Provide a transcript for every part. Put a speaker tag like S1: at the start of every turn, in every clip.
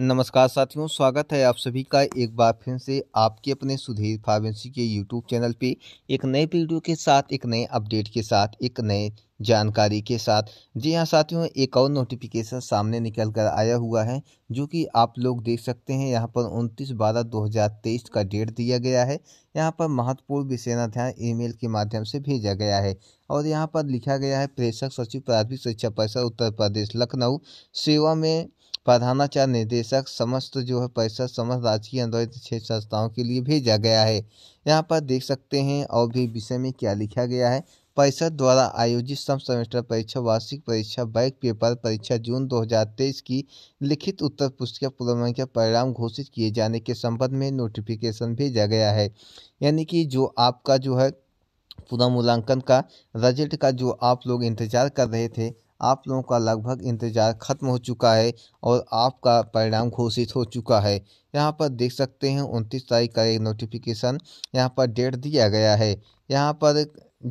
S1: नमस्कार साथियों स्वागत है आप सभी का एक बार फिर से आपके अपने सुधीर फार्मेसी के यूट्यूब चैनल पे एक नए वीडियो के साथ एक नए अपडेट के साथ एक नए जानकारी के साथ जी हाँ साथियों एक और नोटिफिकेशन सामने निकल कर आया हुआ है जो कि आप लोग देख सकते हैं यहाँ पर उनतीस बारह दो हज़ार तेईस का डेट दिया गया है यहाँ पर महत्वपूर्ण विषयाध्यान ईमेल के माध्यम से भेजा गया है और यहाँ पर लिखा गया है प्रेषक सचिव प्राथमिक शिक्षा परिषद उत्तर प्रदेश लखनऊ सेवा में प्रधानाचार्य निर्देशक समस्त जो है परिषद समस्त राजकीय अनुदानित क्षेत्र संस्थाओं के लिए भेजा गया है यहाँ पर देख सकते हैं और भी विषय में क्या लिखा गया है परिषद द्वारा आयोजित सम सेमेस्टर परीक्षा वार्षिक परीक्षा बैक पेपर परीक्षा जून 2023 की लिखित उत्तर पुस्तिका पुनर्मन परिणाम घोषित किए जाने के संबंध में नोटिफिकेशन भेजा गया है यानी कि जो आपका जो है पुनर्मूल्यांकन मूल्यांकन का रिजल्ट का जो आप लोग इंतजार कर रहे थे आप लोगों का लगभग इंतज़ार ख़त्म हो चुका है और आपका परिणाम घोषित हो चुका है यहाँ पर देख सकते हैं उनतीस तारीख का एक नोटिफिकेशन यहाँ पर डेट दिया गया है यहाँ पर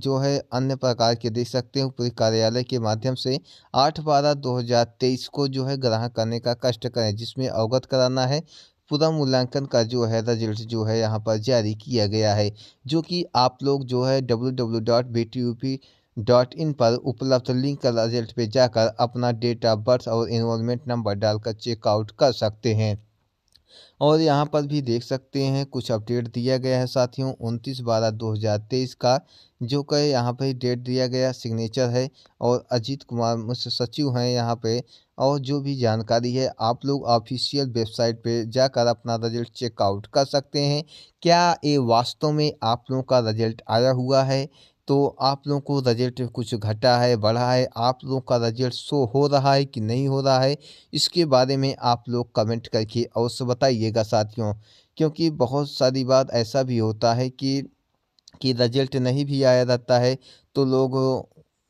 S1: जो है अन्य प्रकार के देख सकते हैं पूरे कार्यालय के माध्यम से आठ बारह दो हज़ार तेईस को जो है ग्राहक करने का कष्ट करें जिसमें अवगत कराना है पूरा मूल्यांकन का जो है रिजल्ट जो है यहाँ पर जारी किया गया है जो कि आप लोग जो है W W dot B T U P dot in पर उपलब्ध लिंक रिजल्ट पे जाकर अपना डेट ऑफ बर्थ और इनरोलमेंट नंबर डालकर चेकआउट कर सकते हैं और यहाँ पर भी देख सकते हैं कुछ अपडेट दिया गया है साथियों उनतीस बारह दो हज़ार तेईस का जो कि यहाँ पर डेट दिया गया सिग्नेचर है और अजीत कुमार मुख्य सचिव हैं यहाँ पे और जो भी जानकारी है आप लोग ऑफिशियल वेबसाइट पे जाकर अपना रिजल्ट चेकआउट कर सकते हैं क्या ये वास्तव में आप लोगों का रिजल्ट आया हुआ है तो आप लोगों को रजल्ट कुछ घटा है बढ़ा है आप लोगों का रजल्ट शो हो रहा है कि नहीं हो रहा है इसके बारे में आप लोग कमेंट करके अवश्य बताइएगा साथियों क्योंकि बहुत सारी बात ऐसा भी होता है कि कि रिजल्ट नहीं भी आया रहता है तो लोग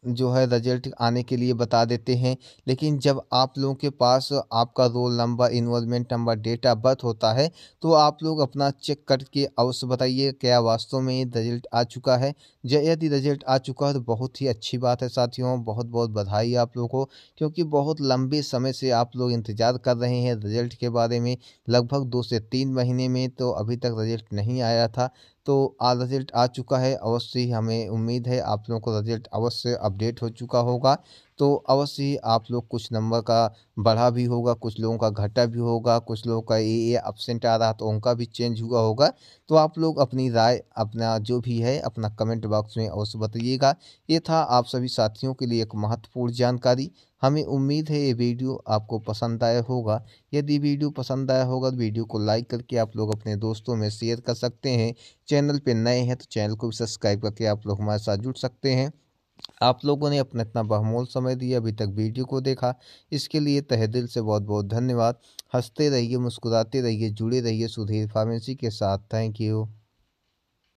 S1: जो है रिजल्ट आने के लिए बता देते हैं लेकिन जब आप लोगों के पास आपका roll number involvement number date of birth होता है तो आप लोग अपना चेक करके अवश्य बताइए क्या वास्तव में ये रिजल्ट आ चुका है यदि रिजल्ट आ चुका है तो बहुत ही अच्छी बात है साथियों बहुत बहुत बधाई आप लोगों को क्योंकि बहुत लंबे समय से आप लोग इंतज़ार कर रहे हैं रिजल्ट के बारे में लगभग दो से तीन महीने में तो अभी तक रिजल्ट नहीं आया था तो आ रिज़ल्ट आ चुका है अवश्य ही हमें उम्मीद है आप लोगों को रिज़ल्ट अवश्य अपडेट हो चुका होगा तो अवश्य ही आप लोग कुछ नंबर का बढ़ा भी होगा कुछ लोगों का घटा भी होगा कुछ लोगों का ए ए अपसेंट आ रहा तो उनका भी चेंज हुआ होगा तो आप लोग अपनी राय अपना जो भी है अपना कमेंट बॉक्स में अवश्य बताइएगा ये था आप सभी साथियों के लिए एक महत्वपूर्ण जानकारी हमें उम्मीद है ये वीडियो आपको पसंद आया होगा यदि वीडियो पसंद आया होगा तो वीडियो को लाइक करके आप लोग अपने दोस्तों में शेयर कर सकते हैं चैनल पर नए हैं तो चैनल को भी सब्सक्राइब करके आप लोग हमारे साथ जुड़ सकते हैं आप लोगों ने अपना इतना बहमोल समय दिया अभी तक वीडियो को देखा इसके लिए तहे दिल से बहुत बहुत धन्यवाद हंसते रहिए मुस्कुराते रहिए जुड़े रहिए सुधीर फार्मेसी के साथ थैंक यू